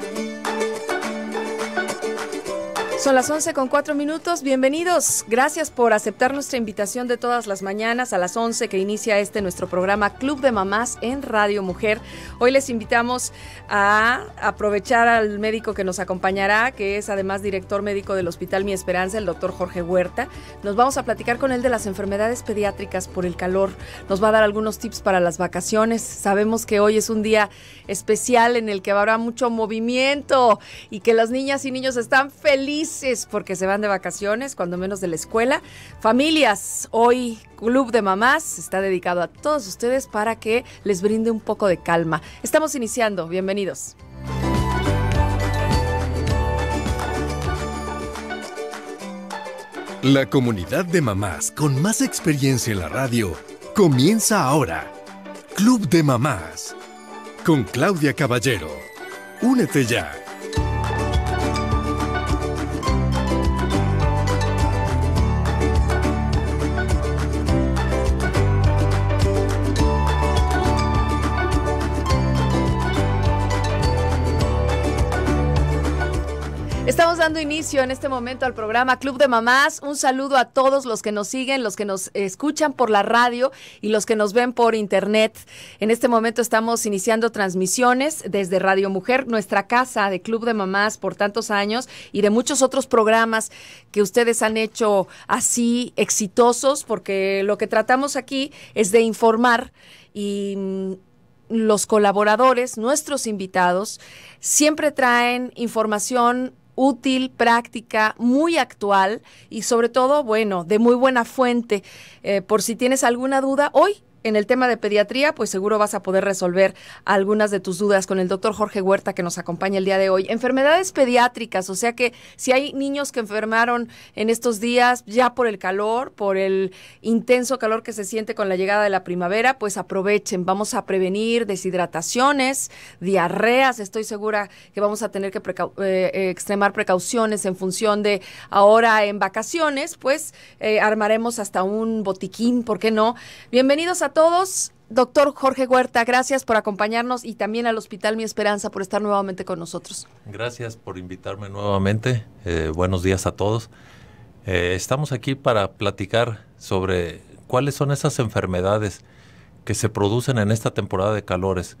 Bye. Son las 11 con 4 minutos. Bienvenidos. Gracias por aceptar nuestra invitación de todas las mañanas a las 11 que inicia este nuestro programa Club de Mamás en Radio Mujer. Hoy les invitamos a aprovechar al médico que nos acompañará, que es además director médico del Hospital Mi Esperanza, el doctor Jorge Huerta. Nos vamos a platicar con él de las enfermedades pediátricas por el calor. Nos va a dar algunos tips para las vacaciones. Sabemos que hoy es un día especial en el que habrá mucho movimiento y que las niñas y niños están felices es porque se van de vacaciones, cuando menos de la escuela. Familias, hoy Club de Mamás está dedicado a todos ustedes para que les brinde un poco de calma. Estamos iniciando, bienvenidos. La comunidad de mamás con más experiencia en la radio comienza ahora. Club de Mamás con Claudia Caballero. Únete ya. dando inicio en este momento al programa Club de Mamás. Un saludo a todos los que nos siguen, los que nos escuchan por la radio y los que nos ven por internet. En este momento estamos iniciando transmisiones desde Radio Mujer, nuestra casa de Club de Mamás por tantos años y de muchos otros programas que ustedes han hecho así exitosos, porque lo que tratamos aquí es de informar y mm, los colaboradores, nuestros invitados, siempre traen información útil, práctica, muy actual y sobre todo, bueno, de muy buena fuente. Eh, por si tienes alguna duda, hoy en el tema de pediatría, pues seguro vas a poder resolver algunas de tus dudas con el doctor Jorge Huerta que nos acompaña el día de hoy. Enfermedades pediátricas, o sea que si hay niños que enfermaron en estos días ya por el calor, por el intenso calor que se siente con la llegada de la primavera, pues aprovechen. Vamos a prevenir deshidrataciones, diarreas. Estoy segura que vamos a tener que eh, eh, extremar precauciones en función de ahora en vacaciones, pues eh, armaremos hasta un botiquín, ¿por qué no? Bienvenidos a todos. Doctor Jorge Huerta, gracias por acompañarnos y también al Hospital Mi Esperanza por estar nuevamente con nosotros. Gracias por invitarme nuevamente. Eh, buenos días a todos. Eh, estamos aquí para platicar sobre cuáles son esas enfermedades que se producen en esta temporada de calores.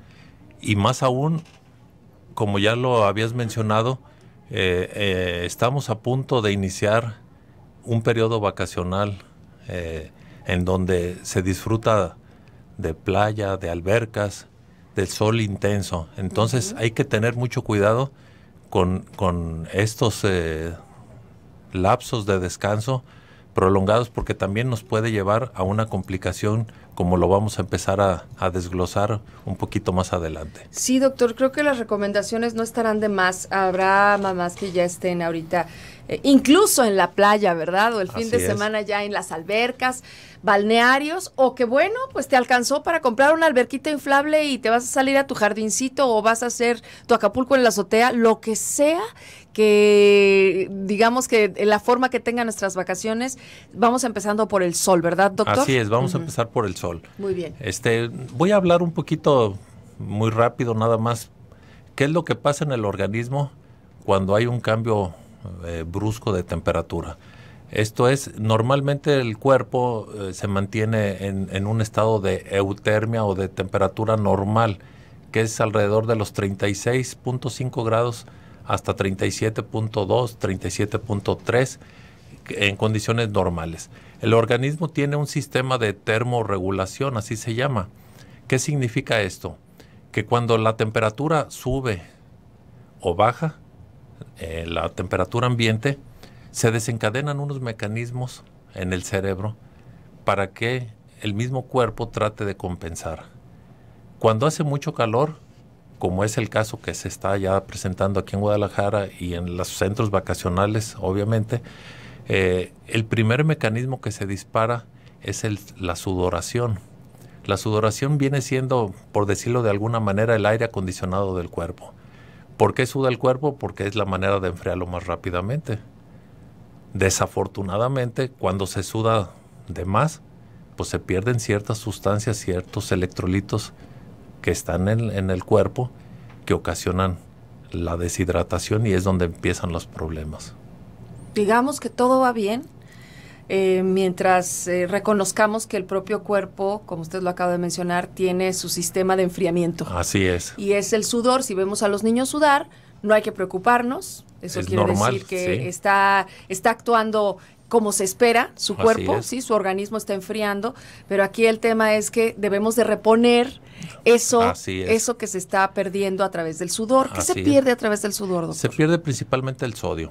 Y más aún, como ya lo habías mencionado, eh, estamos a punto de iniciar un periodo vacacional en donde se disfruta de playa, de albercas, del sol intenso. Entonces hay que tener mucho cuidado con, con estos eh, lapsos de descanso prolongados porque también nos puede llevar a una complicación como lo vamos a empezar a, a, desglosar un poquito más adelante. Sí, doctor, creo que las recomendaciones no estarán de más. Habrá mamás que ya estén ahorita eh, incluso en la playa, ¿verdad? O el fin de semana ya en las albercas, balnearios, o que bueno, pues te alcanzó para comprar una alberquita inflable y te vas a salir a tu jardincito o vas a hacer tu Acapulco en la azotea, lo que sea que digamos que la forma que tengan nuestras vacaciones, vamos empezando por el sol, ¿verdad, doctor? Así es, vamos a empezar por el sol. Muy bien. Este, voy a hablar un poquito muy rápido nada más qué es lo que pasa en el organismo cuando hay un cambio eh, brusco de temperatura. Esto es, normalmente el cuerpo eh, se mantiene en, un estado de eutermia o de temperatura normal, que es alrededor de los 36.5 grados hasta 37.2, 37.3 en condiciones normales. El organismo tiene un sistema de termorregulación, así se llama. ¿Qué significa esto? Que cuando la temperatura sube o baja, eh, la temperatura ambiente, se desencadenan unos mecanismos en el cerebro para que el mismo cuerpo trate de compensar. Cuando hace mucho calor, como es el caso que se está ya presentando aquí en Guadalajara y en los centros vacacionales, obviamente, eh, el primer mecanismo que se dispara es la sudoración. La sudoración viene siendo, por decirlo de alguna manera, el aire acondicionado del cuerpo. ¿Por qué suda el cuerpo? Porque es la manera de enfriarlo más rápidamente. Desafortunadamente, cuando se suda de más, pues se pierden ciertas sustancias, ciertos electrolitos que están en, el cuerpo que ocasionan la deshidratación y es donde empiezan los problemas. Digamos que todo va bien, eh, mientras eh, reconozcamos que el propio cuerpo, como usted lo acaba de mencionar, tiene su sistema de enfriamiento. Así es. Y es el sudor, si vemos a los niños sudar, no hay que preocuparnos, eso quiere decir que está, está actuando como se espera su cuerpo, sí, su organismo está enfriando, pero aquí el tema es que debemos de reponer eso, eso que se está perdiendo a través del sudor. ¿Qué se pierde a través del sudor, doctor? Se pierde principalmente el sodio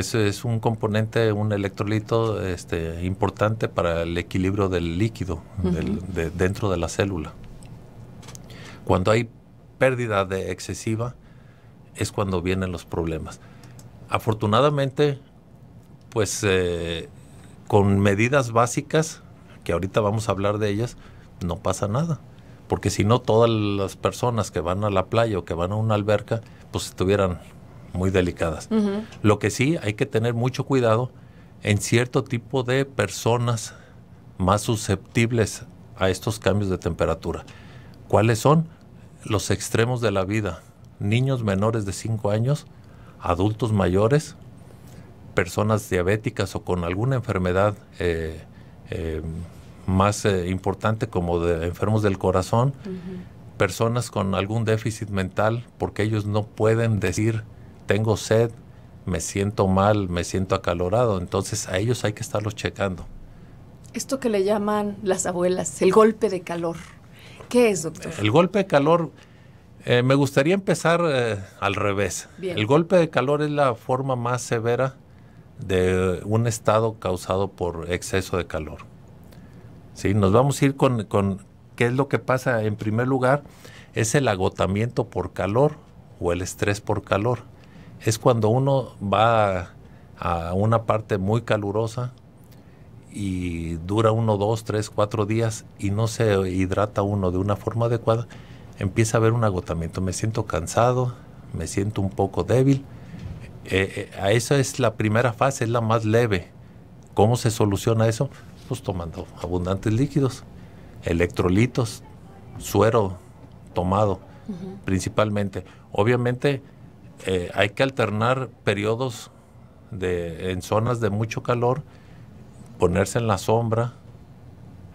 es, un componente, un electrolito este, importante para el equilibrio del líquido dentro de la célula. Cuando hay pérdida de excesiva, es cuando vienen los problemas. Afortunadamente, pues eh, con medidas básicas, que ahorita vamos a hablar de ellas, no pasa nada. Porque si no, todas las personas que van a la playa o que van a una alberca, pues estuvieran muy delicadas. Lo que sí hay que tener mucho cuidado en cierto tipo de personas más susceptibles a estos cambios de temperatura. ¿Cuáles son? Los extremos de la vida. Niños menores de 5 años, adultos mayores, personas diabéticas o con alguna enfermedad eh, eh, más eh, importante como de enfermos del corazón, personas con algún déficit mental porque ellos no pueden decir tengo sed, me siento mal, me siento acalorado. Entonces a ellos hay que estarlos checando. Esto que le llaman las abuelas, el golpe de calor. ¿Qué es, doctor? El golpe de calor, eh, me gustaría empezar eh, al revés. El golpe de calor es la forma más severa de un estado causado por exceso de calor. ¿Sí? Nos vamos a ir con, con qué es lo que pasa en primer lugar. Es el agotamiento por calor o el estrés por calor es cuando uno va a, una parte muy calurosa y dura uno, dos, tres, cuatro días y no se hidrata uno de una forma adecuada, empieza a haber un agotamiento. Me siento cansado, me siento un poco débil. Eh, eh, a esa es la primera fase, es la más leve. ¿Cómo se soluciona eso? Pues tomando abundantes líquidos, electrolitos, suero tomado principalmente. Obviamente eh, hay que alternar periodos de, en zonas de mucho calor, ponerse en la sombra,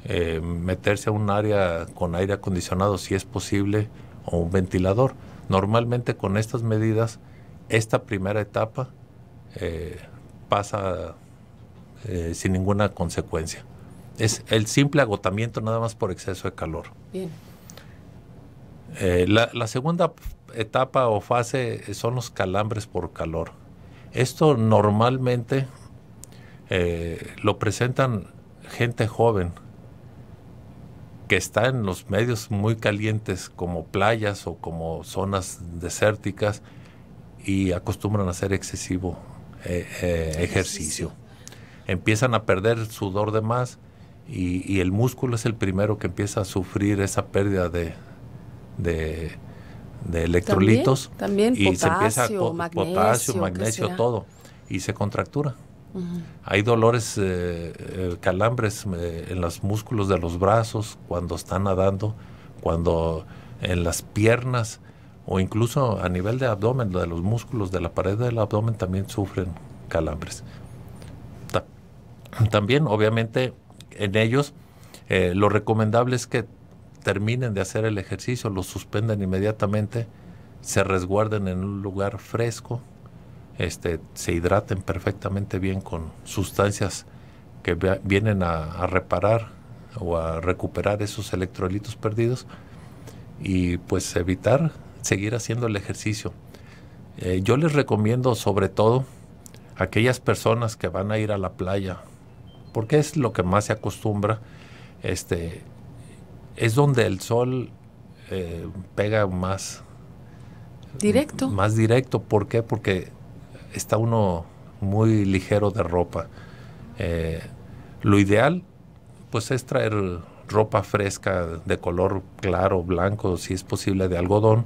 eh, meterse a un área con aire acondicionado si es posible o un ventilador. Normalmente con estas medidas, esta primera etapa eh, pasa sin ninguna consecuencia. Es el simple agotamiento nada más por exceso de calor. Bien. la, segunda etapa o fase son los calambres por calor. Esto normalmente eh, lo presentan gente joven que está en los medios muy calientes como playas o como zonas desérticas y acostumbran a hacer excesivo eh, eh, ejercicio. Empiezan a perder sudor de más y, el músculo es el primero que empieza a sufrir esa pérdida de de electrolitos también, y se empieza a potasio, magnesio, todo y se contractura. Hay dolores, eh, eh, calambres eh, en los músculos de los brazos cuando están nadando, cuando en las piernas o incluso a nivel de abdomen, de los músculos de la pared del abdomen también sufren calambres. también, obviamente, en ellos lo recomendable es que terminen de hacer el ejercicio, los suspenden inmediatamente, se resguarden en un lugar fresco, este, se hidraten perfectamente bien con sustancias que vienen a, reparar o a recuperar esos electrolitos perdidos y pues evitar seguir haciendo el ejercicio. Eh, yo les recomiendo sobre todo a aquellas personas que van a ir a la playa, porque es lo que más se acostumbra, este, es donde el sol eh, pega más. Directo. Más directo. ¿Por qué? Porque está uno muy ligero de ropa. Eh, lo ideal, pues, es traer ropa fresca de color claro, blanco, si es posible, de algodón.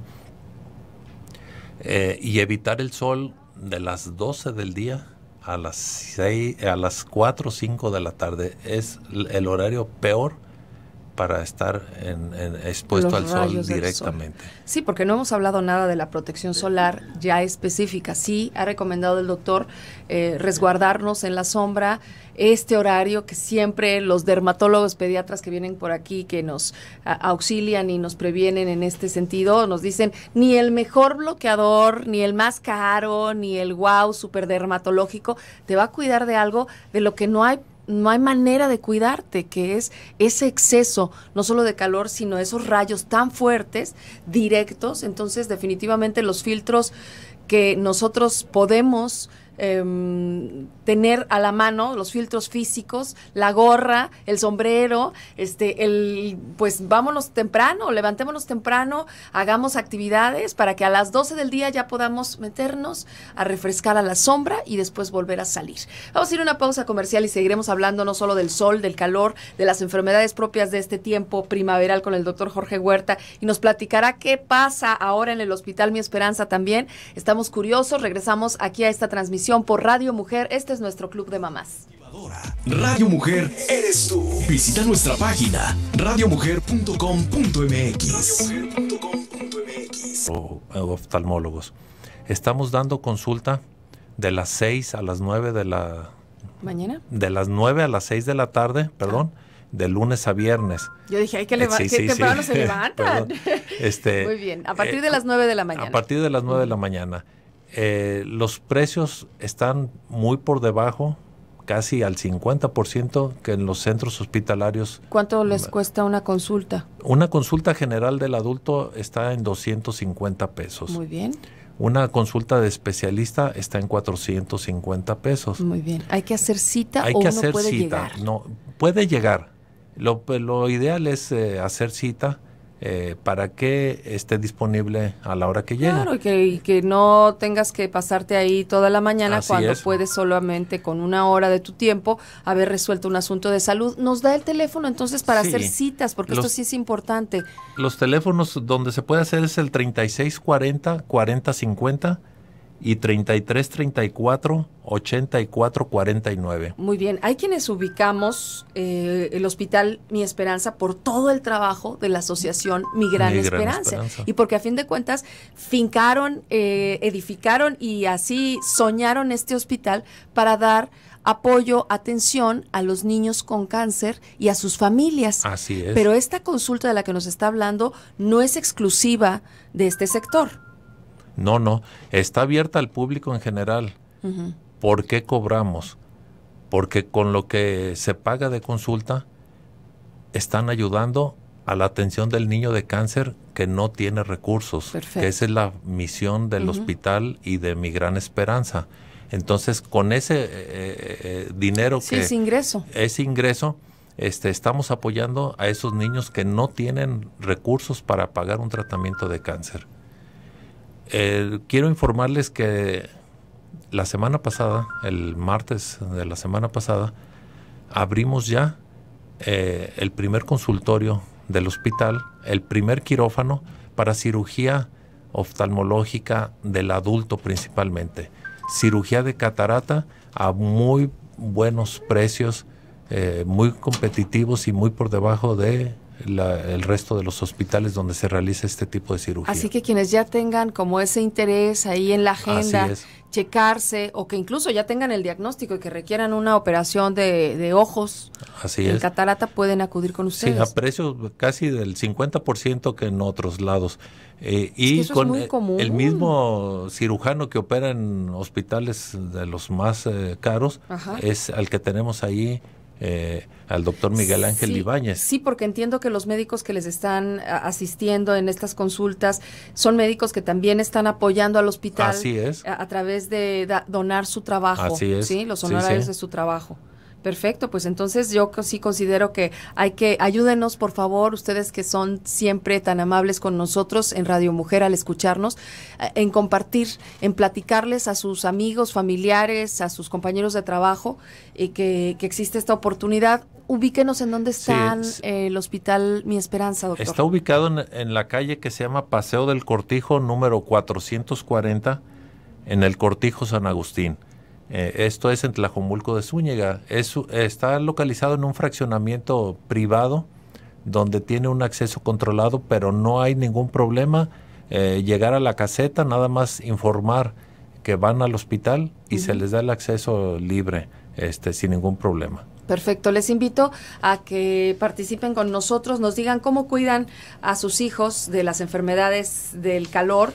Eh, y evitar el sol de las 12 del día a las, 6, a las 4 o 5 de la tarde. Es el horario peor para estar expuesto al sol directamente. Sí, porque no hemos hablado nada de la protección solar ya específica. Sí, ha recomendado el doctor eh, resguardarnos en la sombra este horario que siempre los dermatólogos pediatras que vienen por aquí, que nos auxilian y nos previenen en este sentido, nos dicen ni el mejor bloqueador, ni el más caro, ni el wow super dermatológico, te va a cuidar de algo de lo que no hay no hay manera de cuidarte, que es ese exceso, no solo de calor, sino esos rayos tan fuertes, directos. Entonces, definitivamente los filtros que nosotros podemos Em, tener a la mano los filtros físicos, la gorra, el sombrero, este, el, pues vámonos temprano, levantémonos temprano, hagamos actividades para que a las 12 del día ya podamos meternos a refrescar a la sombra y después volver a salir. Vamos a ir a una pausa comercial y seguiremos hablando no solo del sol, del calor, de las enfermedades propias de este tiempo primaveral con el doctor Jorge Huerta y nos platicará qué pasa ahora en el Hospital Mi Esperanza también. Estamos curiosos, regresamos aquí a esta transmisión por Radio Mujer. Este es nuestro club de mamás. Radio Mujer eres tú. Visita nuestra página radiomujer.com.mx. O oh, oftalmólogos. Estamos dando consulta de las 6 a las 9 de la mañana. De las 9 a las 6 de la tarde, perdón. Ah. de lunes a viernes. Yo dije, hay que levantar, eh, temprano se levantan. Este, Muy bien, a partir eh, de las 9 de la mañana. A partir de las 9 de la mañana. Eh, los precios están muy por debajo, casi al 50% que en los centros hospitalarios. ¿Cuánto les cuesta una consulta? Una consulta general del adulto está en 250 pesos. Muy bien. Una consulta de especialista está en 450 pesos. Muy bien. ¿Hay que hacer cita Hay o que hacer cita. No, puede llegar. Lo, lo ideal es eh, hacer cita eh, para que esté disponible a la hora que llegue. Claro, y que, no tengas que pasarte ahí toda la mañana cuando puedes solamente con una hora de tu tiempo haber resuelto un asunto de salud. Nos da el teléfono entonces para hacer citas, porque esto sí es importante. Los teléfonos donde se puede hacer es el 3640 4050 y 33 34 84 49. Muy bien, hay quienes ubicamos eh, el Hospital Mi Esperanza por todo el trabajo de la Asociación Mi Gran, Esperanza. y porque a fin de cuentas fincaron, eh, edificaron y así soñaron este hospital para dar apoyo, atención a los niños con cáncer y a sus familias. Así es. Pero esta consulta de la que nos está hablando no es exclusiva de este sector. No, no, está abierta al público en general. ¿Por qué cobramos? Porque con lo que se paga de consulta están ayudando a la atención del niño de cáncer que no tiene recursos, Perfecto. esa es la misión del hospital y de mi gran esperanza. Entonces, con ese eh, eh, eh, dinero sí, que es ingreso, ese ingreso este, estamos apoyando a esos niños que no tienen recursos para pagar un tratamiento de cáncer. Eh, quiero informarles que la semana pasada, el martes de la semana pasada, abrimos ya eh, el primer consultorio del hospital, el primer quirófano para cirugía oftalmológica del adulto principalmente. Cirugía de catarata a muy buenos precios, eh, muy competitivos y muy por debajo de el resto de los hospitales donde se realiza este tipo de cirugía. Así que quienes ya tengan como ese interés ahí en la agenda, checarse o que incluso ya tengan el diagnóstico y que requieran una operación de, ojos el catarata pueden acudir con ustedes. Sí, a precios casi del 50% que en otros lados. Eh, y con eh, el mismo cirujano que opera en hospitales de los más eh, caros es al que tenemos ahí eh, al doctor Miguel Ángel Ibáñez. Sí, porque entiendo que los médicos que les están eh, asistiendo en estas consultas son médicos que también están apoyando al hospital A, través de donar su trabajo, ¿sí? los honorarios de su trabajo. Perfecto, pues entonces yo sí considero que hay que ayúdenos, por favor, ustedes que son siempre tan amables con nosotros en Radio Mujer al escucharnos, eh, en compartir, en platicarles a sus amigos, familiares, a sus compañeros de trabajo y eh, que, existe esta oportunidad. Ubíquenos en dónde está eh, el Hospital Mi Esperanza, doctor. Está ubicado en, en la calle que se llama Paseo del Cortijo número 440, en el Cortijo San Agustín. Eh, esto es en Tlajomulco de Zúñiga. Es, está localizado en un fraccionamiento privado donde tiene un acceso controlado, pero no hay ningún problema eh, llegar a la caseta, nada más informar que van al hospital y se les da el acceso libre, este, sin ningún problema. Perfecto, les invito a que participen con nosotros, nos digan cómo cuidan a sus hijos de las enfermedades del calor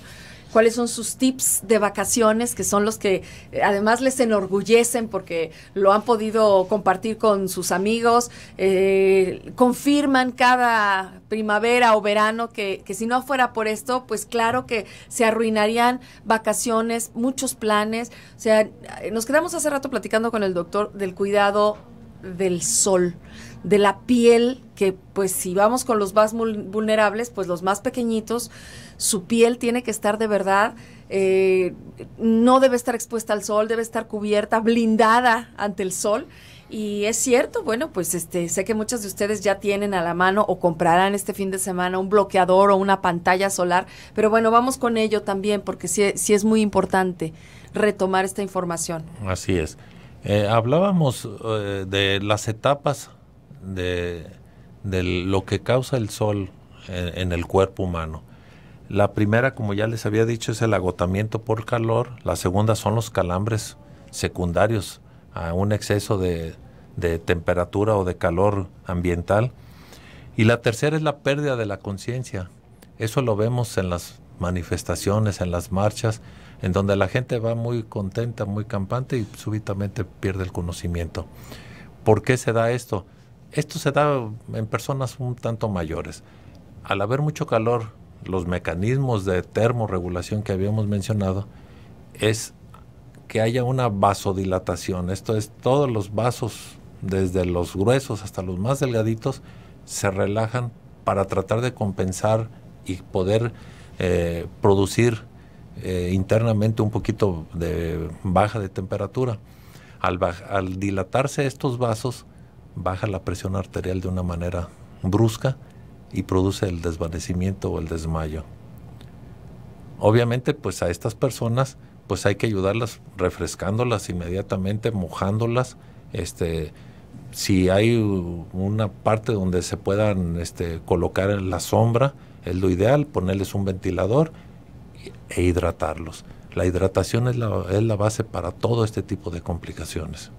cuáles son sus tips de vacaciones, que son los que eh, además les enorgullecen porque lo han podido compartir con sus amigos, eh, confirman cada primavera o verano que, que si no fuera por esto, pues claro que se arruinarían vacaciones, muchos planes. O sea, nos quedamos hace rato platicando con el doctor del cuidado del sol de la piel, que pues si vamos con los más vulnerables, pues los más pequeñitos, su piel tiene que estar de verdad, eh, no debe estar expuesta al sol, debe estar cubierta, blindada ante el sol. Y es cierto, bueno, pues este, sé que muchos de ustedes ya tienen a la mano o comprarán este fin de semana un bloqueador o una pantalla solar, pero bueno, vamos con ello también porque sí, sí es muy importante retomar esta información. Así es. Eh, hablábamos eh, de las etapas de, lo que causa el sol en, el cuerpo humano. La primera, como ya les había dicho, es el agotamiento por calor. La segunda son los calambres secundarios a un exceso de temperatura o de calor ambiental. Y la tercera es la pérdida de la conciencia. Eso lo vemos en las manifestaciones, en las marchas, en donde la gente va muy contenta, muy campante y súbitamente pierde el conocimiento. ¿Por qué se da esto? Esto se da en personas un tanto mayores. Al haber mucho calor, los mecanismos de termorregulación que habíamos mencionado es que haya una vasodilatación. Esto es, todos los vasos, desde los gruesos hasta los más delgaditos, se relajan para tratar de compensar y poder eh, producir eh, internamente un poquito de baja de temperatura. al dilatarse estos vasos, baja la presión arterial de una manera brusca y produce el desvanecimiento o el desmayo. Obviamente, pues a estas personas, pues hay que ayudarlas refrescándolas inmediatamente, mojándolas, este, si hay una parte donde se puedan este, colocar en la sombra, es lo ideal, ponerles un ventilador e hidratarlos. La hidratación es la, es la base para todo este tipo de complicaciones.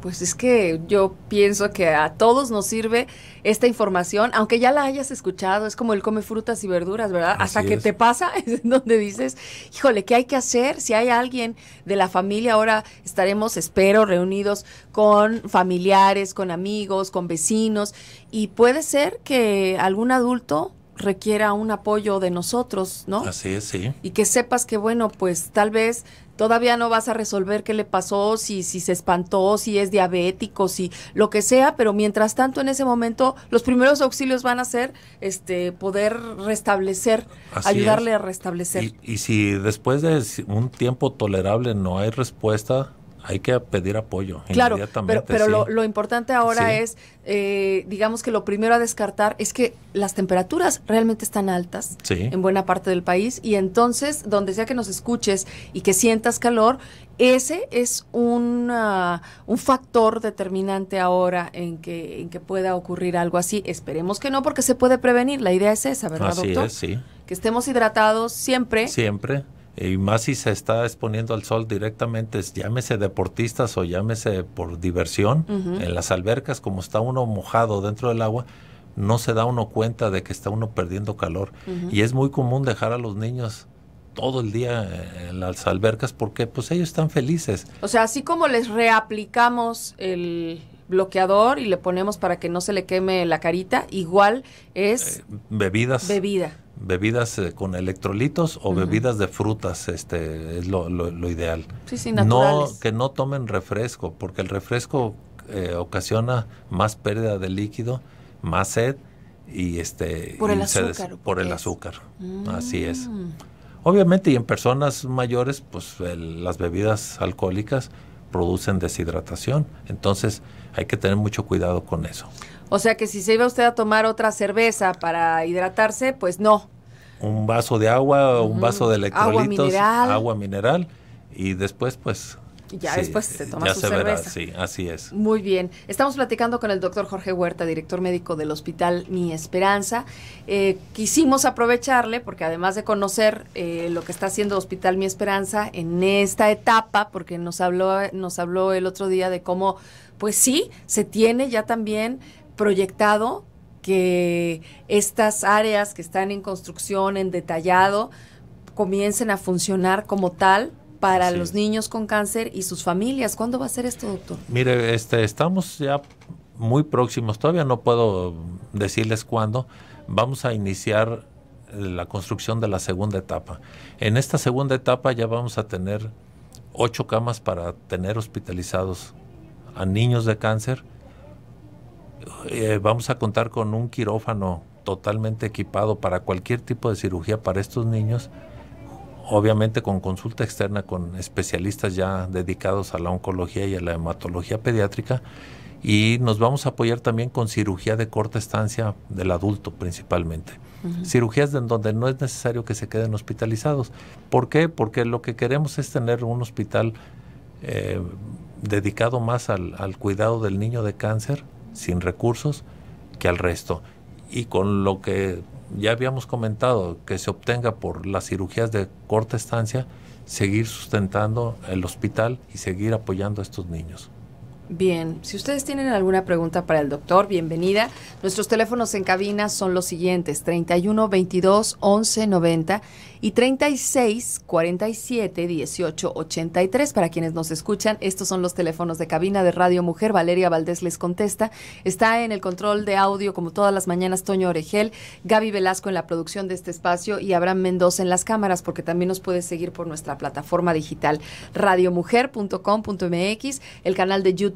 Pues es que yo pienso que a todos nos sirve esta información, aunque ya la hayas escuchado, es como el come frutas y verduras, ¿verdad? Hasta que te pasa, es donde dices, híjole, ¿qué hay que hacer? Si hay alguien de la familia, ahora estaremos, espero, reunidos con familiares, con amigos, con vecinos, y puede ser que algún adulto requiera un apoyo de nosotros, ¿no? Así es, sí. Y que sepas que, bueno, pues tal vez todavía no vas a resolver qué le pasó, si, si se espantó, si es diabético, si lo que sea, pero mientras tanto en ese momento los primeros auxilios van a ser este, poder restablecer, ayudarle a restablecer. Y, y si después de un tiempo tolerable no hay respuesta, hay que pedir apoyo claro, Pero, lo, importante ahora es, eh, digamos que lo primero a descartar es que las temperaturas realmente están altas en buena parte del país y entonces, donde sea que nos escuches y que sientas calor, ese es un, factor determinante ahora en que, en que pueda ocurrir algo así. Esperemos que no, porque se puede prevenir. La idea es esa, ¿verdad, doctor? Es, sí. Que estemos hidratados siempre. Siempre y más si se está exponiendo al sol directamente, llámese deportistas o llámese por diversión, en las albercas, como está uno mojado dentro del agua, no se da uno cuenta de que está uno perdiendo calor. Y es muy común dejar a los niños todo el día en las albercas porque pues ellos están felices. O sea, así como les reaplicamos el, bloqueador y le ponemos para que no se le queme la carita. Igual es... Eh, bebidas. Bebidas eh, con electrolitos o bebidas de frutas, este es lo, ideal. Sí, naturales. No, que no tomen refresco, porque el refresco eh, ocasiona más pérdida de líquido, más sed y este... Por el azúcar. por el azúcar, mm. así es. Obviamente, y en personas mayores, pues las bebidas alcohólicas producen deshidratación. Entonces, hay que tener mucho cuidado con eso. O sea que si se iba usted a tomar otra cerveza para hidratarse, pues no. Un vaso de agua, un vaso de electrolitos, agua mineral. agua mineral y después pues ya después se toma su cerveza. sí, así es. Muy bien. Estamos platicando con el doctor Jorge Huerta, director médico del Hospital Mi Esperanza. Eh, quisimos aprovecharle, porque además de conocer eh, lo que está haciendo Hospital Mi Esperanza en esta etapa, porque nos habló, nos habló el otro día de cómo pues sí, se tiene ya también proyectado que estas áreas que están en construcción, en detallado, comiencen a funcionar como tal para los niños con cáncer y sus familias. ¿Cuándo va a ser esto, doctor? Mire, este, estamos ya muy próximos, todavía no puedo decirles cuándo, vamos a iniciar la construcción de la segunda etapa. En esta segunda etapa ya vamos a tener ocho camas para tener hospitalizados a niños de cáncer, eh, vamos a contar con un quirófano totalmente equipado para cualquier tipo de cirugía para estos niños, obviamente con consulta externa con especialistas ya dedicados a la oncología y a la hematología pediátrica. Y nos vamos a apoyar también con cirugía de corta estancia del adulto principalmente. Cirugías en donde no es necesario que se queden hospitalizados. ¿Por qué? Porque lo que queremos es tener un hospital eh, dedicado más al, al cuidado del niño de cáncer sin recursos que al resto. Y con lo que ya habíamos comentado que se obtenga por las cirugías de corta estancia, seguir sustentando el hospital y seguir apoyando a estos niños. Bien, si ustedes tienen alguna pregunta para el doctor, bienvenida. Nuestros teléfonos en cabina son los siguientes: 31 22 11 90 y 36 47 18 83. Para quienes nos escuchan, estos son los teléfonos de cabina de Radio Mujer. Valeria Valdés les contesta. Está en el control de audio, como todas las mañanas, Toño Oregel, Gaby Velasco en la producción de este espacio y Abraham Mendoza en las cámaras, porque también nos puede seguir por nuestra plataforma digital radiomujer.com.mx, el canal de YouTube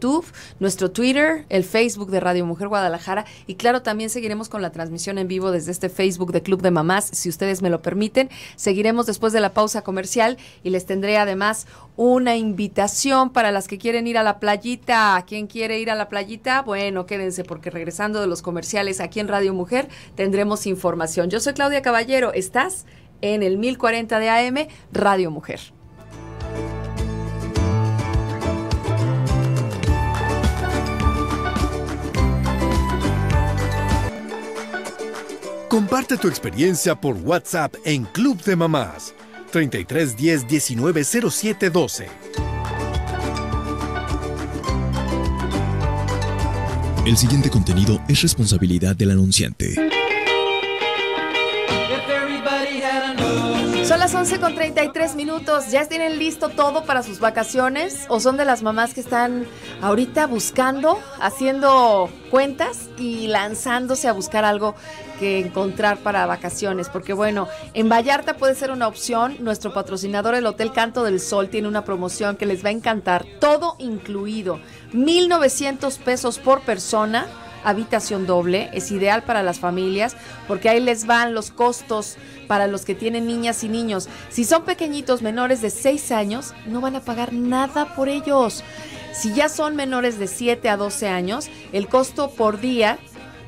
nuestro Twitter, el Facebook de Radio Mujer Guadalajara y claro, también seguiremos con la transmisión en vivo desde este Facebook de Club de Mamás, si ustedes me lo permiten. Seguiremos después de la pausa comercial y les tendré además una invitación para las que quieren ir a la playita. ¿Quién quiere ir a la playita? Bueno, quédense porque regresando de los comerciales aquí en Radio Mujer tendremos información. Yo soy Claudia Caballero, estás en el 1040 de AM, Radio Mujer. Comparte tu experiencia por WhatsApp en Club de Mamás 3310 190712. El siguiente contenido es responsabilidad del anunciante. 11 con 33 minutos. ¿Ya tienen listo todo para sus vacaciones? ¿O son de las mamás que están ahorita buscando, haciendo cuentas y lanzándose a buscar algo que encontrar para vacaciones? Porque bueno, en Vallarta puede ser una opción. Nuestro patrocinador, el Hotel Canto del Sol, tiene una promoción que les va a encantar. Todo incluido. 1.900 pesos por persona habitación doble. Es ideal para las familias porque ahí les van los costos para los que tienen niñas y niños. Si son pequeñitos menores de 6 años, no van a pagar nada por ellos. Si ya son menores de 7 a 12 años, el costo por día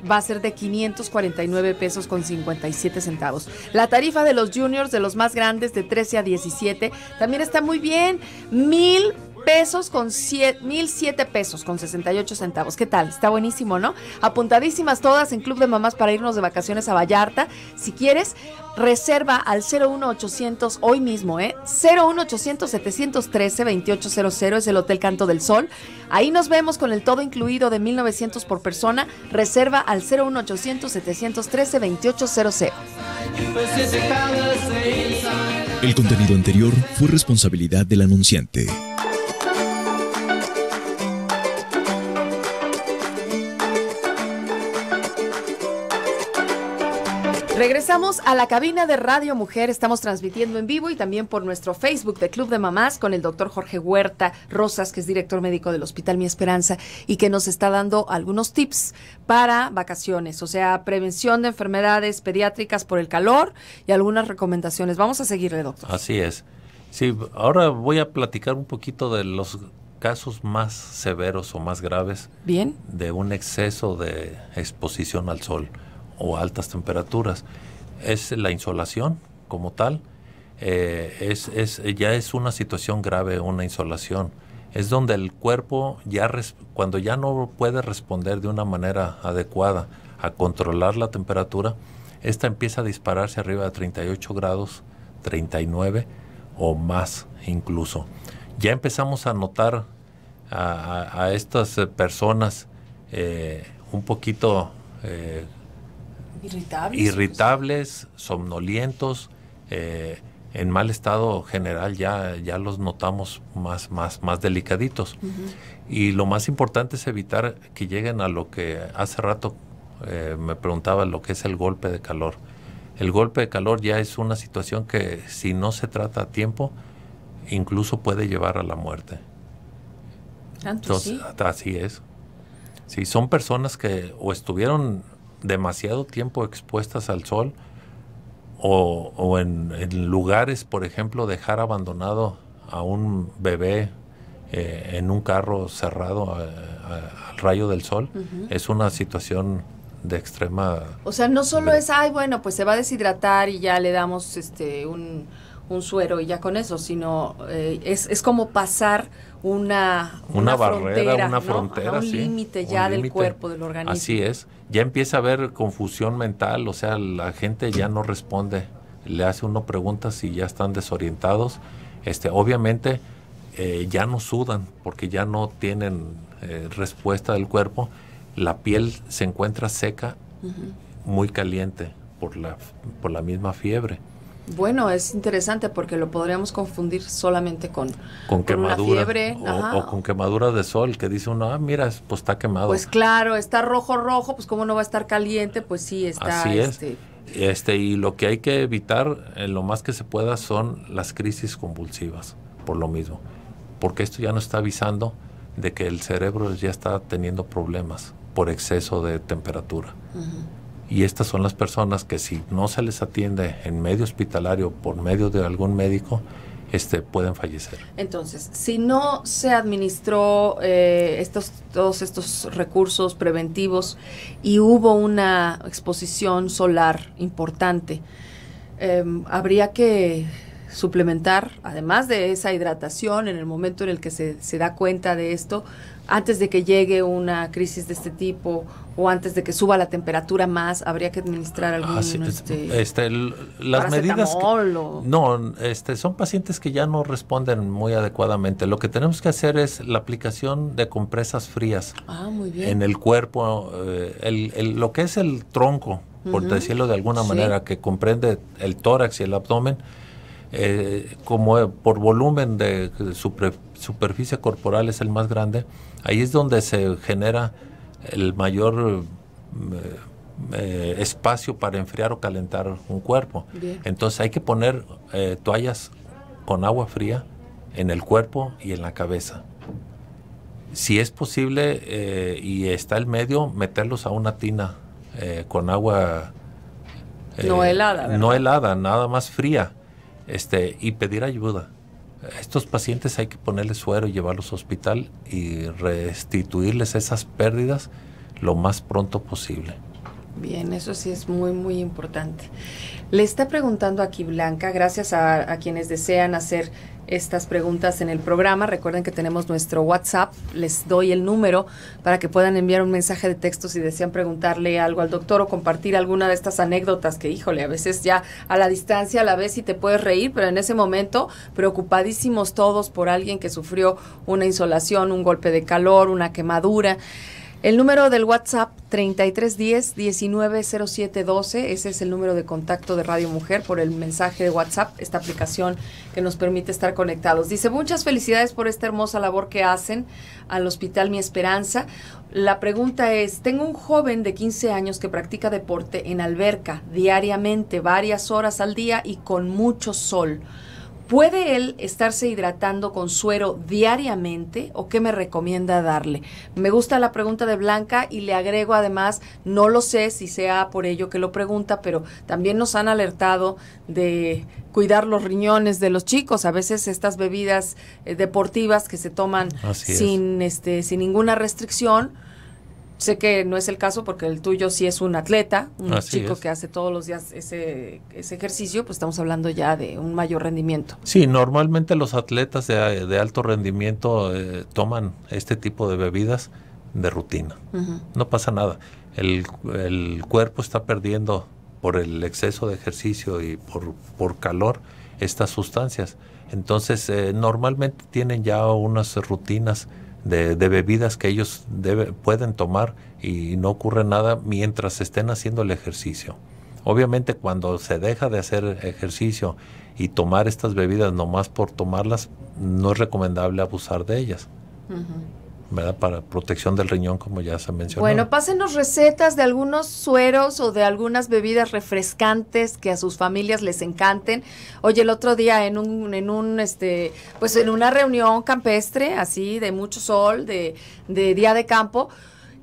va a ser de 549 pesos con 57 centavos. La tarifa de los juniors, de los más grandes, de 13 a 17, también está muy bien. Mil pesos con siete pesos con 68 centavos. ¿Qué tal? Está buenísimo, ¿no? Apuntadísimas todas en Club de Mamás para irnos de vacaciones a Vallarta. Si quieres, reserva al 01800 hoy mismo, ¿eh? 01800 713 2800 es el Hotel Canto del Sol. Ahí nos vemos con el todo incluido de 1900 por persona. Reserva al 01800 713 2800. El contenido anterior fue responsabilidad del anunciante. Regresamos a la cabina de Radio Mujer. Estamos transmitiendo en vivo y también por nuestro Facebook de Club de Mamás con el doctor Jorge Huerta Rosas, que es director médico del Hospital Mi Esperanza y que nos está dando algunos tips para vacaciones, o sea, prevención de enfermedades pediátricas por el calor y algunas recomendaciones. Vamos a seguirle, doctor. Así es. Sí, ahora voy a platicar un poquito de los casos más severos o más graves Bien. de un exceso de exposición al sol o altas temperaturas. Es la insolación como tal. Eh, es, ya es una situación grave, una insolación. Es donde el cuerpo, ya cuando ya no puede responder de una manera adecuada a controlar la temperatura, esta empieza a dispararse arriba de 38 grados, 39 o más incluso. Ya empezamos a notar a, estas personas eh, un poquito eh, irritables, pues. irritables somnolientos, eh, en mal estado general ya, ya los notamos más, más, más delicaditos. Y lo más importante es evitar que lleguen a lo que hace rato eh, me preguntaba, lo que es el golpe de calor. El golpe de calor ya es una situación que si no se trata a tiempo, incluso puede llevar a la muerte. Entonces, sí? así es. Sí, son personas que o estuvieron demasiado tiempo expuestas al sol o, en, lugares, por ejemplo, dejar abandonado a un bebé eh, en un carro cerrado eh, eh, al rayo del sol, es una situación de extrema... O sea, no solo es, ay, bueno, pues se va a deshidratar y ya le damos este un un suero y ya con eso, sino eh, es, como pasar una, una, barrera, frontera, una frontera, un límite ya del cuerpo, del organismo. Así es, ya empieza a haber confusión mental, o sea, la gente ya no responde, le hace uno preguntas y ya están desorientados, este, obviamente eh, ya no sudan porque ya no tienen eh, respuesta del cuerpo, la piel se encuentra seca, muy caliente por la, por la misma fiebre bueno, es interesante porque lo podríamos confundir solamente con, con, quemadura, fiebre o, con quemadura de sol, que dice uno, ah, mira, pues está quemado. Pues claro, está rojo, rojo, pues cómo no va a estar caliente, pues sí, está. Así es. este, este y lo que hay que evitar en eh, lo más que se pueda son las crisis convulsivas, por lo mismo, porque esto ya nos está avisando de que el cerebro ya está teniendo problemas por exceso de temperatura. Y estas son las personas que si no se les atiende en medio hospitalario por medio de algún médico, este, pueden fallecer. Entonces, si no se administró eh, estos, todos estos recursos preventivos y hubo una exposición solar importante, em, habría que suplementar, además de esa hidratación en el momento en el que se, se da cuenta de esto, antes de que llegue una crisis de este tipo o antes de que suba la temperatura más, habría que administrar ah, algún este, este las medidas no, este son pacientes que ya no responden muy adecuadamente. Lo que tenemos que hacer es la aplicación de compresas frías ah, muy bien. en el cuerpo, eh, el, lo que es el tronco, por decirlo de alguna manera, que comprende el tórax y el abdomen. Eh, como eh, por volumen de superficie corporal es el más grande, ahí es donde se genera el mayor eh, eh, espacio para enfriar o calentar un cuerpo. Entonces hay que poner eh, toallas con agua fría en el cuerpo y en la cabeza. Si es posible y está el medio, meterlos a una tina con agua no helada, no helada, nada más fría, este y pedir ayuda. A estos pacientes hay que ponerles suero y llevarlos al hospital y restituirles esas pérdidas lo más pronto posible. Bien, eso sí es muy, muy importante. Le está preguntando aquí Blanca, gracias a, quienes desean hacer estas preguntas en el programa. Recuerden que tenemos nuestro WhatsApp, les doy el número para que puedan enviar un mensaje de texto si desean preguntarle algo al doctor o compartir alguna de estas anécdotas que, híjole, a veces ya a la distancia a la vez y te puedes reír, pero en ese momento preocupadísimos todos por alguien que sufrió una insolación, un golpe de calor, una quemadura. El número del WhatsApp 3310-190712, ese es el número de contacto de Radio Mujer por el mensaje de WhatsApp, esta aplicación que nos permite estar conectados. Dice, muchas felicidades por esta hermosa labor que hacen al Hospital Mi Esperanza. La pregunta es, tengo un joven de 15 años que practica deporte en alberca diariamente, varias horas al día y con mucho sol. ¿Puede él estarse hidratando con suero diariamente o qué me recomienda darle? Me gusta la pregunta de Blanca y le agrego además, no lo sé si sea por ello que lo pregunta, pero también nos han alertado de cuidar los riñones de los chicos. A veces estas bebidas eh, deportivas que se toman sin este sin ninguna restricción Sé que no es el caso porque el tuyo sí es un atleta, un chico que hace todos los días ese, ejercicio, pues estamos hablando ya de un mayor rendimiento. Sí, normalmente los atletas de, alto rendimiento eh, toman este tipo de bebidas de rutina. No pasa nada. El, el, cuerpo está perdiendo por el exceso de ejercicio y por, por calor estas sustancias. Entonces, eh, normalmente tienen ya unas rutinas de, bebidas que ellos pueden tomar y no ocurre nada mientras estén haciendo el ejercicio. Obviamente cuando se deja de hacer ejercicio y tomar estas bebidas nomás por tomarlas, no es recomendable abusar de ellas. Para protección del riñón, como ya se mencionó. Bueno, pásenos recetas de algunos sueros o de algunas bebidas refrescantes que a sus familias les encanten. Oye, el otro día en un, en un, este, pues en una reunión campestre, así, de mucho sol, de, de día de campo,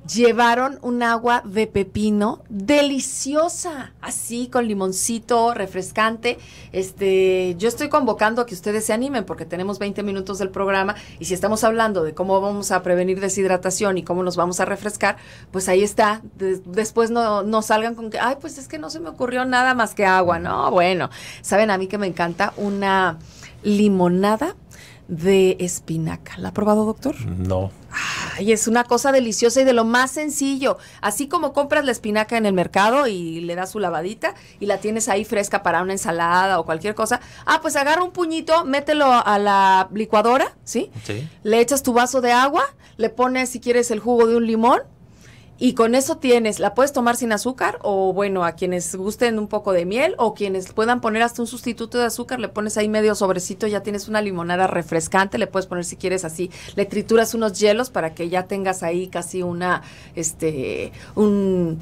llevaron un agua de pepino deliciosa, así con limoncito, refrescante. Este, yo estoy convocando a que ustedes se animen porque tenemos 20 minutos del programa y si estamos hablando de cómo vamos a prevenir deshidratación y cómo nos vamos a refrescar, pues ahí está. después no, no salgan con que, ay, pues es que no se me ocurrió nada más que agua. No, bueno, saben a mí que me encanta una limonada de espinaca. ¿La ha probado, doctor? No. Ay, es una cosa deliciosa y de lo más sencillo. Así como compras la espinaca en el mercado y le das su lavadita y la tienes ahí fresca para una ensalada o cualquier cosa. Ah, pues agarra un puñito, mételo a la licuadora, ¿sí? Sí. Le echas tu vaso de agua, le pones si quieres el jugo de un limón y con eso tienes, la puedes tomar sin azúcar o bueno, a quienes gusten un poco de miel o quienes puedan poner hasta un sustituto de azúcar, le pones ahí medio sobrecito, ya tienes una limonada refrescante, le puedes poner si quieres así, le trituras unos hielos para que ya tengas ahí casi una, este, un,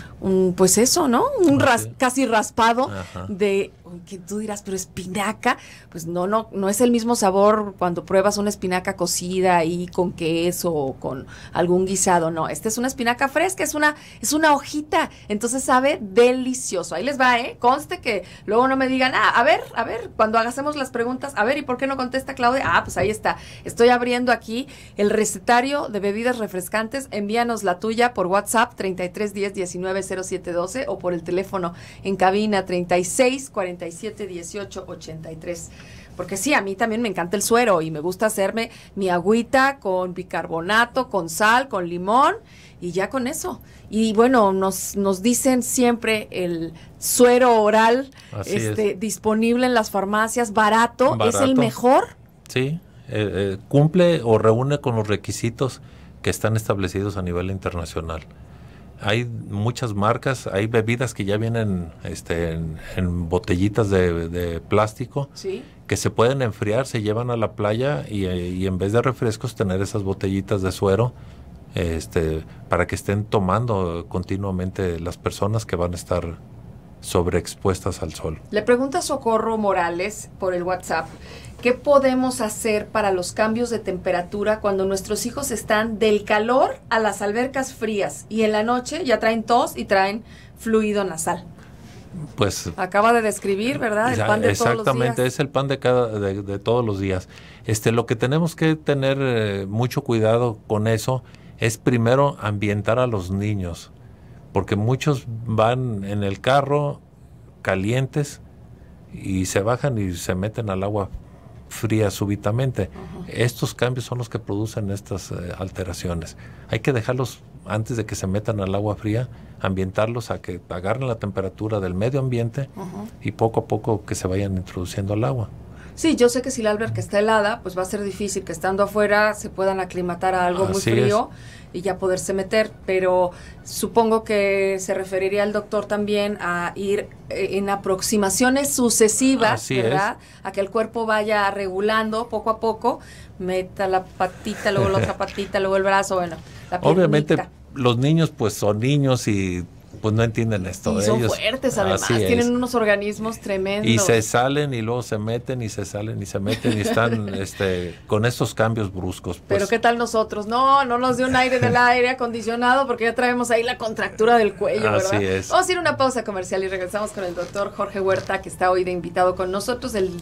pues eso, ¿no? Un ah, ras, casi raspado de que tú dirás, pero espinaca, pues no, no, no es el mismo sabor cuando pruebas una espinaca cocida y con queso o con algún guisado, no, esta es una espinaca fresca, es una, es una hojita, entonces sabe delicioso. Ahí les va, ¿eh? Conste que luego no me digan, ah, a ver, a ver, cuando hagamos las preguntas, a ver, ¿y por qué no contesta Claudia? Ah, pues ahí está, estoy abriendo aquí el recetario de bebidas refrescantes, envíanos la tuya por WhatsApp 3310190712 o por el teléfono en cabina 36 17, 18 83. Porque sí, a mí también me encanta el suero y me gusta hacerme mi agüita con bicarbonato, con sal, con limón y ya con eso. Y bueno, nos, nos dicen siempre el suero oral este, disponible en las farmacias, barato, es el mejor. Sí, eh, eh, cumple o reúne con los requisitos que están establecidos a nivel internacional hay muchas marcas, hay bebidas que ya vienen este, en, botellitas de, plástico que se pueden enfriar, se llevan a la playa y, en vez de refrescos tener esas botellitas de suero este, para que estén tomando continuamente las personas que van a estar sobreexpuestas al sol. Le pregunta Socorro Morales por el WhatsApp ¿Qué podemos hacer para los cambios de temperatura cuando nuestros hijos están del calor a las albercas frías y en la noche ya traen tos y traen fluido nasal? Pues acaba de describir, ¿verdad? El pan de exactamente, todos los días. es el pan de cada de, todos los días. Este, lo que tenemos que tener eh, mucho cuidado con eso es primero ambientar a los niños, porque muchos van en el carro calientes y se bajan y se meten al agua fría súbitamente. Estos cambios son los que producen estas eh, alteraciones. Hay que dejarlos antes de que se metan al agua fría, ambientarlos a que agarren la temperatura del medio ambiente y poco a poco que se vayan introduciendo al agua. Sí, yo sé que si la alberca está helada, pues va a ser difícil que estando afuera se puedan aclimatar a algo muy frío y ya poderse meter, pero supongo que se referiría el doctor también a ir eh, en aproximaciones sucesivas, ¿verdad? A que el cuerpo vaya regulando poco a poco, meta la patita, luego la otra patita, luego el brazo, bueno. La Obviamente los niños pues son niños y pues no entienden esto. Y son fuertes además, tienen unos organismos tremendos. Y se salen y luego se meten y se salen y se meten y están este, con estos cambios bruscos. Pues. Pero ¿qué tal nosotros? No, no nos dé un aire del aire acondicionado porque ya traemos ahí la contractura del cuello. Así ¿verdad? es. Vamos a ir a una pausa comercial y regresamos con el doctor Jorge Huerta que está hoy de invitado con nosotros, el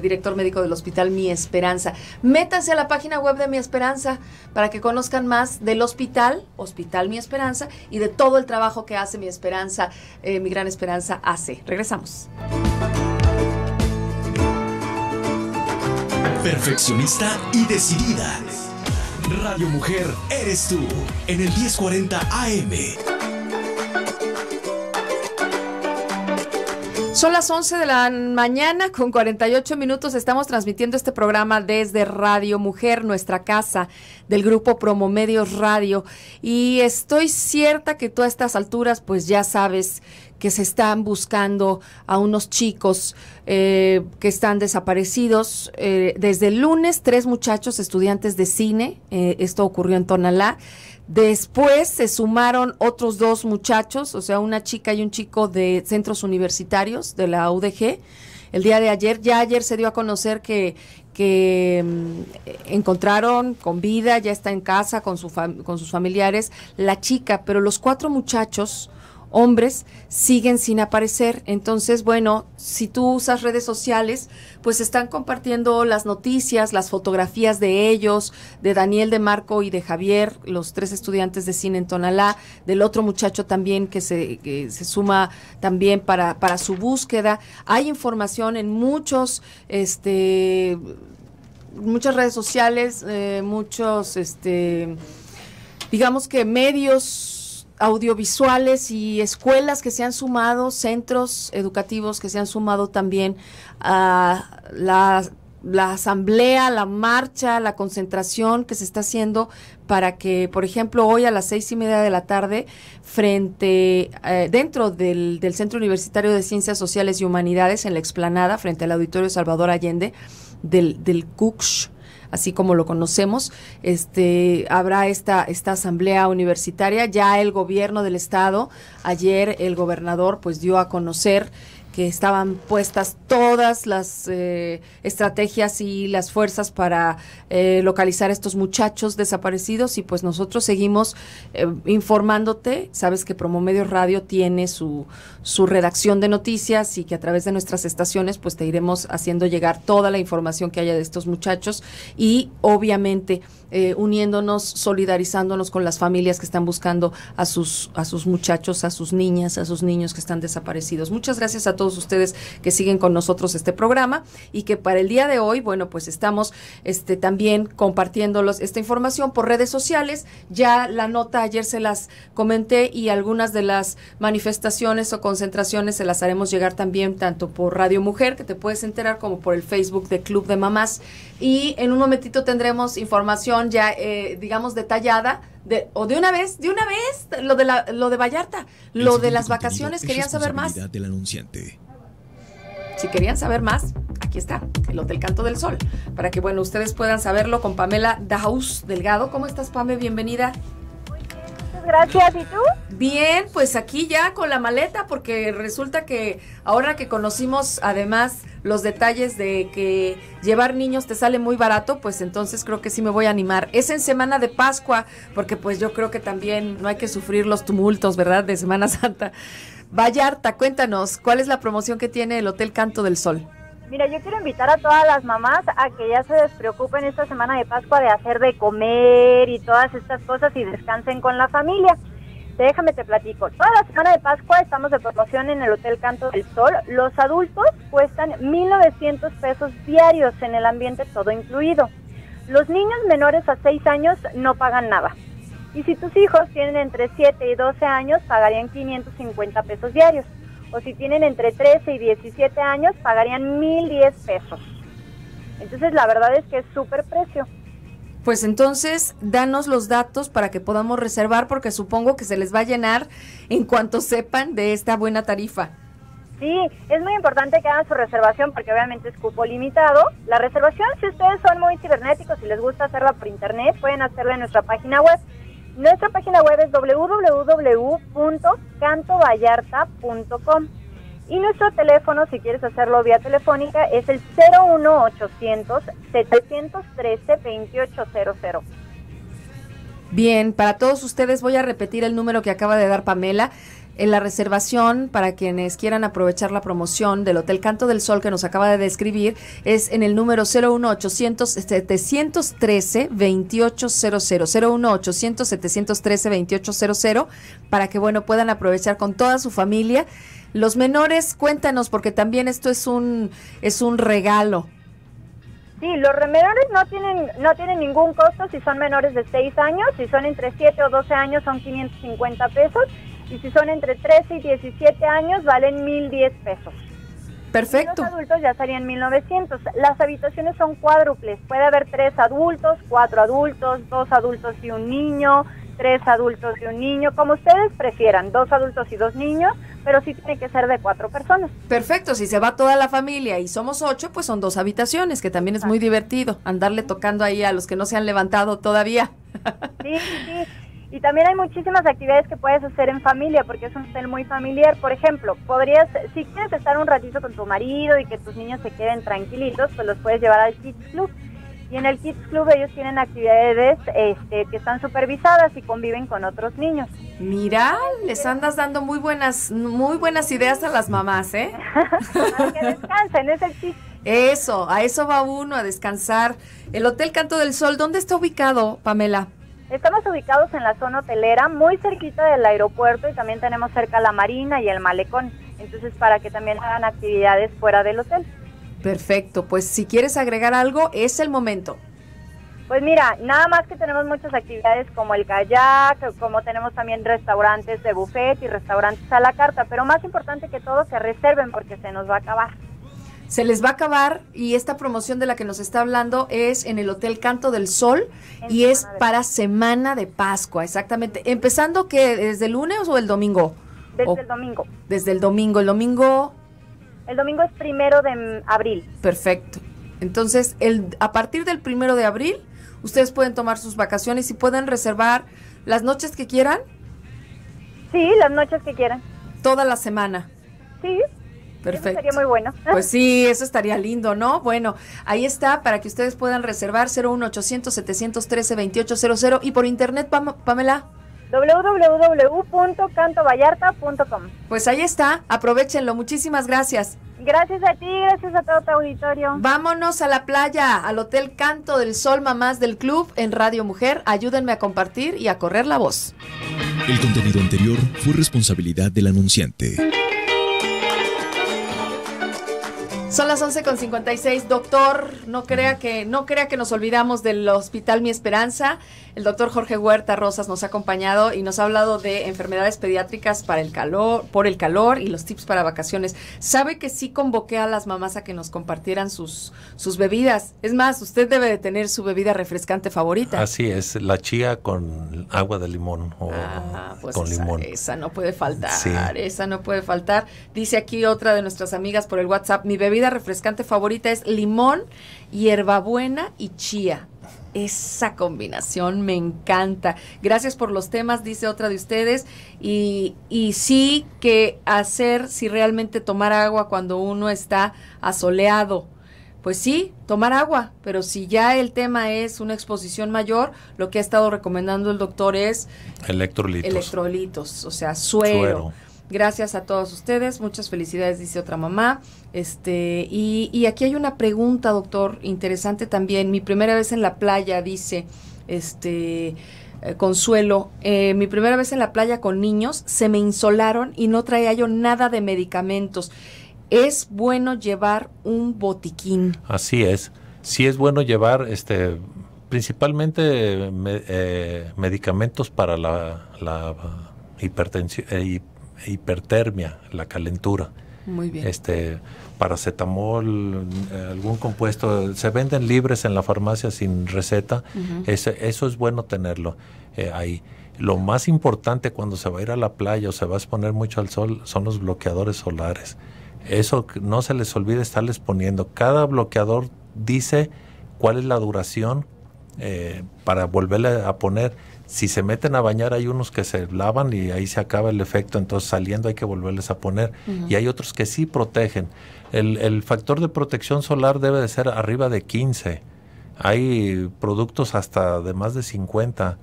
director médico del hospital Mi Esperanza. Métanse a la página web de Mi Esperanza para que conozcan más del hospital, Hospital Mi Esperanza, y de todo el trabajo que hace mi esperanza, eh, mi gran esperanza hace. Regresamos. Perfeccionista y decidida. Radio Mujer, eres tú, en el 1040 AM. Son las 11 de la mañana con 48 minutos. Estamos transmitiendo este programa desde Radio Mujer, nuestra casa del grupo Promomedios Radio. Y estoy cierta que tú a estas alturas pues ya sabes que se están buscando a unos chicos eh, que están desaparecidos. Eh, desde el lunes, tres muchachos estudiantes de cine, eh, esto ocurrió en Tonalá, Después se sumaron otros dos muchachos, o sea, una chica y un chico de centros universitarios de la UDG. El día de ayer, ya ayer se dio a conocer que, que mm, encontraron con vida, ya está en casa con, su con sus familiares, la chica, pero los cuatro muchachos hombres siguen sin aparecer. Entonces, bueno, si tú usas redes sociales, pues están compartiendo las noticias, las fotografías de ellos, de Daniel, de Marco y de Javier, los tres estudiantes de cine en Tonalá, del otro muchacho también que se, se suma también para, para su búsqueda. Hay información en muchos, este, muchas redes sociales, eh, muchos, este, digamos que medios audiovisuales y escuelas que se han sumado, centros educativos que se han sumado también a la, asamblea, la marcha, la concentración que se está haciendo para que, por ejemplo, hoy a las seis y media de la tarde, frente, eh, dentro del, Centro Universitario de Ciencias Sociales y Humanidades, en la explanada, frente al Auditorio Salvador Allende del, del así como lo conocemos, este, habrá esta, esta asamblea universitaria. Ya el gobierno del estado, ayer el gobernador pues dio a conocer que estaban puestas todas las eh, estrategias y las fuerzas para eh, localizar a estos muchachos desaparecidos y pues nosotros seguimos eh, informándote. Sabes que Promomedio Radio tiene su, su redacción de noticias y que a través de nuestras estaciones pues te iremos haciendo llegar toda la información que haya de estos muchachos y obviamente eh, uniéndonos, solidarizándonos con las familias que están buscando a sus, a sus muchachos, a sus niñas, a sus niños que están desaparecidos. Muchas gracias a todos ustedes que siguen con nosotros este programa y que para el día de hoy, bueno, pues estamos este, también compartiéndolos esta información por redes sociales. Ya la nota ayer se las comenté y algunas de las manifestaciones o concentraciones se las haremos llegar también tanto por Radio Mujer, que te puedes enterar, como por el Facebook de Club de Mamás. Y en un momentito tendremos información ya, eh, digamos, detallada. De, o de una vez, de una vez, lo de, lo de Vallarta, lo de las vacaciones, querían saber más. Si querían saber más, aquí está, el Hotel Canto del Sol, para que, bueno, ustedes puedan saberlo con Pamela Daus Delgado. ¿Cómo estás, Pame? Bienvenida gracias. ¿Y tú? Bien, pues aquí ya con la maleta, porque resulta que ahora que conocimos además los detalles de que llevar niños te sale muy barato, pues entonces creo que sí me voy a animar. Es en semana de Pascua, porque pues yo creo que también no hay que sufrir los tumultos, ¿verdad? De Semana Santa. Vallarta, cuéntanos, ¿cuál es la promoción que tiene el Hotel Canto del Sol? Mira, yo quiero invitar a todas las mamás a que ya se despreocupen esta semana de Pascua de hacer de comer y todas estas cosas y descansen con la familia. Déjame te platico. Toda la semana de Pascua estamos de promoción en el Hotel Canto del Sol. Los adultos cuestan 1.900 pesos diarios en el ambiente todo incluido. Los niños menores a 6 años no pagan nada. Y si tus hijos tienen entre 7 y 12 años, pagarían 550 pesos diarios o si tienen entre 13 y 17 años, pagarían 1.010 pesos. Entonces, la verdad es que es súper precio. Pues entonces, danos los datos para que podamos reservar, porque supongo que se les va a llenar en cuanto sepan de esta buena tarifa. Sí, es muy importante que hagan su reservación porque obviamente es cupo limitado. La reservación, si ustedes son muy cibernéticos y les gusta hacerla por internet, pueden hacerla en nuestra página web nuestra página web es www.cantovallarta.com y nuestro teléfono, si quieres hacerlo vía telefónica, es el 01800 713 2800. Bien, para todos ustedes voy a repetir el número que acaba de dar Pamela, en la reservación para quienes quieran aprovechar la promoción del Hotel Canto del Sol que nos acaba de describir es en el número 01800 713 2800 01800 713 2800 para que bueno puedan aprovechar con toda su familia. Los menores, cuéntanos porque también esto es un es un regalo. Sí, los menores no tienen, no tienen ningún costo si son menores de 6 años, si son entre 7 o 12 años son 550 pesos y si son entre 13 y 17 años, valen 1.010 pesos. Perfecto. Y los adultos ya mil 1900. Las habitaciones son cuádruples. Puede haber tres adultos, cuatro adultos, dos adultos y un niño, tres adultos y un niño, como ustedes prefieran, dos adultos y dos niños, pero sí tiene que ser de cuatro personas. Perfecto, si se va toda la familia y somos ocho, pues son dos habitaciones, que también es muy divertido andarle tocando ahí a los que no se han levantado todavía. Sí, sí. Y también hay muchísimas actividades que puedes hacer en familia, porque es un hotel muy familiar. Por ejemplo, podrías, si quieres estar un ratito con tu marido y que tus niños se queden tranquilitos, pues los puedes llevar al Kids Club. Y en el Kids Club ellos tienen actividades este, que están supervisadas y conviven con otros niños. Mira, les andas dando muy buenas, muy buenas ideas a las mamás, ¿eh? que descansen, es el chiste. Eso, a eso va uno, a descansar. El Hotel Canto del Sol, ¿dónde está ubicado, Pamela? Estamos ubicados en la zona hotelera, muy cerquita del aeropuerto y también tenemos cerca la marina y el malecón. Entonces, para que también hagan actividades fuera del hotel. Perfecto, pues si quieres agregar algo, es el momento. Pues mira, nada más que tenemos muchas actividades como el kayak, como tenemos también restaurantes de buffet y restaurantes a la carta, pero más importante que todo, se reserven porque se nos va a acabar se les va a acabar y esta promoción de la que nos está hablando es en el Hotel Canto del Sol y es para Semana de Pascua, exactamente. Empezando que desde el lunes o el domingo? Desde el domingo. Desde el domingo, el domingo. El domingo es primero de abril. Perfecto. Entonces, el, a partir del primero de abril, ustedes pueden tomar sus vacaciones y pueden reservar las noches que quieran. Sí, las noches que quieran. Toda la semana. Sí, eso sería muy bueno. Pues sí, eso estaría lindo, ¿no? Bueno, ahí está para que ustedes puedan reservar 01800 713 2800 y por internet, Pamela www.cantovallarta.com. Pues ahí está, aprovechenlo, muchísimas gracias. Gracias a ti, gracias a todo tu auditorio. Vámonos a la playa, al Hotel Canto del Sol Mamás del Club en Radio Mujer. Ayúdenme a compartir y a correr la voz. El contenido anterior fue responsabilidad del anunciante. Son las 11.56, doctor. No crea que no crea que nos olvidamos del Hospital Mi Esperanza. El doctor Jorge Huerta Rosas nos ha acompañado y nos ha hablado de enfermedades pediátricas para el calor, por el calor y los tips para vacaciones. Sabe que sí convoqué a las mamás a que nos compartieran sus, sus bebidas. Es más, usted debe de tener su bebida refrescante favorita. Así es, la chía con agua de limón o ah, pues con limón. Esa no puede faltar, esa no puede faltar. Dice aquí otra de nuestras amigas por el WhatsApp, mi bebida refrescante favorita es limón, hierbabuena y chía. Esa combinación me encanta. Gracias por los temas, dice otra de ustedes. Y, y sí que hacer, si realmente tomar agua cuando uno está asoleado. Pues sí, tomar agua, pero si ya el tema es una exposición mayor, lo que ha estado recomendando el doctor es electrolitos. Electrolitos, o sea, suero. suero Gracias a todos ustedes, muchas felicidades, dice otra mamá. Este, y, aquí hay una pregunta, doctor, interesante también. Mi primera vez en la playa, dice, este, eh, Consuelo, eh, mi primera vez en la playa con niños, se me insolaron y no traía yo nada de medicamentos. Es bueno llevar un botiquín. Así es. Sí es bueno llevar este principalmente eh, medicamentos para la, la hipertensión, e hipertermia, la calentura. Muy bien. Este, paracetamol, eh, algún compuesto, se venden libres en la farmacia sin receta, eso es bueno tenerlo eh, ahí. Lo más importante cuando se va a ir a la playa o se va a exponer mucho al sol son los bloqueadores solares. Eso no se les olvide estarles poniendo. Cada bloqueador dice cuál es la duración eh, para volverle a poner si se meten a bañar hay unos que se lavan y ahí se acaba el efecto, entonces saliendo hay que volverles a poner. Y hay otros que sí protegen. El, factor de protección solar debe de ser arriba de 15. Hay productos hasta de más de 50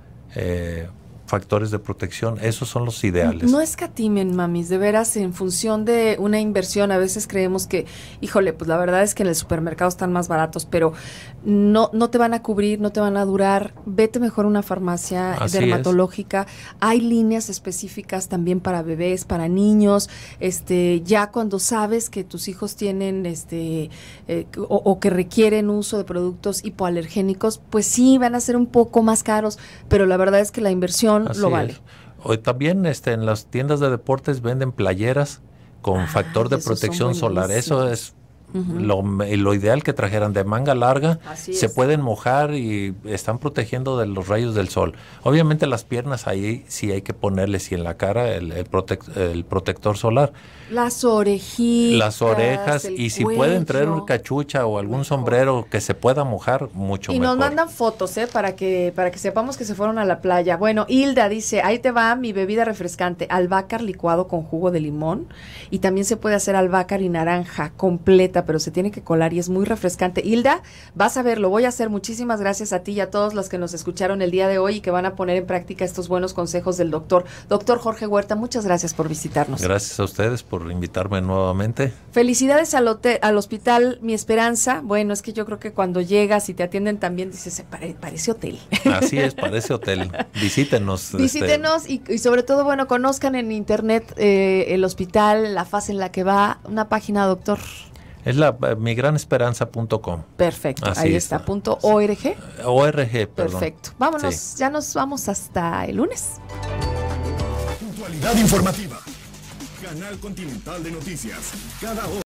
factores de protección, esos son los ideales. No escatimen, mamis, de veras, en función de una inversión, a veces creemos que, híjole, pues la verdad es que en el supermercado están más baratos, pero no, no te van a cubrir, no te van a durar, vete mejor a una farmacia dermatológica, hay líneas específicas también para bebés, para niños, este, ya cuando sabes que tus hijos tienen, este, eh, o, o que requieren uso de productos hipoalergénicos, pues sí, van a ser un poco más caros, pero la verdad es que la inversión Hoy también este, en las tiendas de deportes venden playeras con ah, factor de protección solar. Eso es lo, ideal que trajeran de manga larga, se pueden mojar y están protegiendo de los rayos del sol. Obviamente las piernas ahí sí hay que ponerles y en la cara el, protector solar. Las orejitas. Las orejas y si pueden traer un cachucha o algún sombrero que se pueda mojar, mucho mejor. Y nos mandan fotos, ¿eh? Para que, para que sepamos que se fueron a la playa. Bueno, Hilda dice, ahí te va mi bebida refrescante, albácar licuado con jugo de limón y también se puede hacer albácar y naranja completa pero se tiene que colar y es muy refrescante. Hilda, vas a verlo, voy a hacer. Muchísimas gracias a ti y a todos los que nos escucharon el día de hoy y que van a poner en práctica estos buenos consejos del doctor. Doctor Jorge Huerta, muchas gracias por visitarnos. Gracias a ustedes por invitarme nuevamente. Felicidades al, al hospital Mi Esperanza. Bueno, es que yo creo que cuando llegas y te atienden también dices, parece hotel. Así es, parece hotel. Visítenos. Este, Visítenos y, sobre todo, bueno, conozcan en internet eh, el hospital, la fase en la que va, una página, doctor. Es la eh, migranesperanza.com. Perfecto, ahí está, Punto .org. ORG, perdón. Perfecto. Vámonos, ya nos vamos hasta el lunes. Puntualidad informativa. Canal Continental de Noticias. Cada hora.